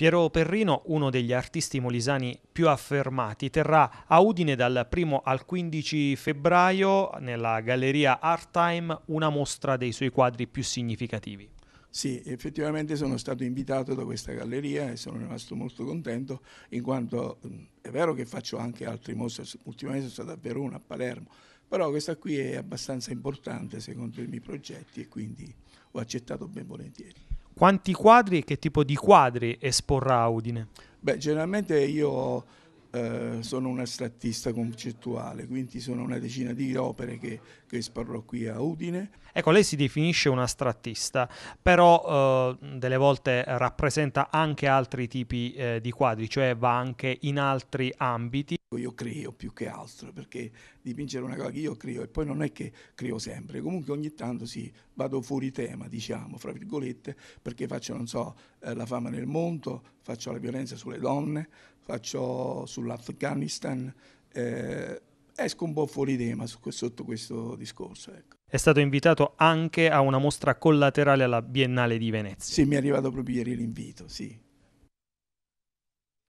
Piero Perrino, uno degli artisti molisani più affermati, terrà a Udine dal 1 al 15 febbraio nella galleria Art Time una mostra dei suoi quadri più significativi. Sì, effettivamente sono stato invitato da questa galleria e sono rimasto molto contento in quanto è vero che faccio anche altre mostre, ultimamente sono stato a Verona, a Palermo, però questa qui è abbastanza importante secondo i miei progetti e quindi ho accettato ben volentieri quanti quadri e che tipo di quadri esporrà Udine? Beh, generalmente io eh, sono un astrattista concettuale, quindi sono una decina di opere che, che esporrò qui a Udine. Ecco, lei si definisce un astrattista, però eh, delle volte rappresenta anche altri tipi eh, di quadri, cioè va anche in altri ambiti io creo più che altro, perché dipingere una cosa che io creo e poi non è che creo sempre, comunque ogni tanto sì, vado fuori tema, diciamo, fra virgolette, perché faccio, non so, eh, la fama nel mondo, faccio la violenza sulle donne, faccio sull'Afghanistan, eh, esco un po' fuori tema su, sotto questo discorso. Ecco. È stato invitato anche a una mostra collaterale alla Biennale di Venezia. Sì, mi è arrivato proprio ieri l'invito, sì.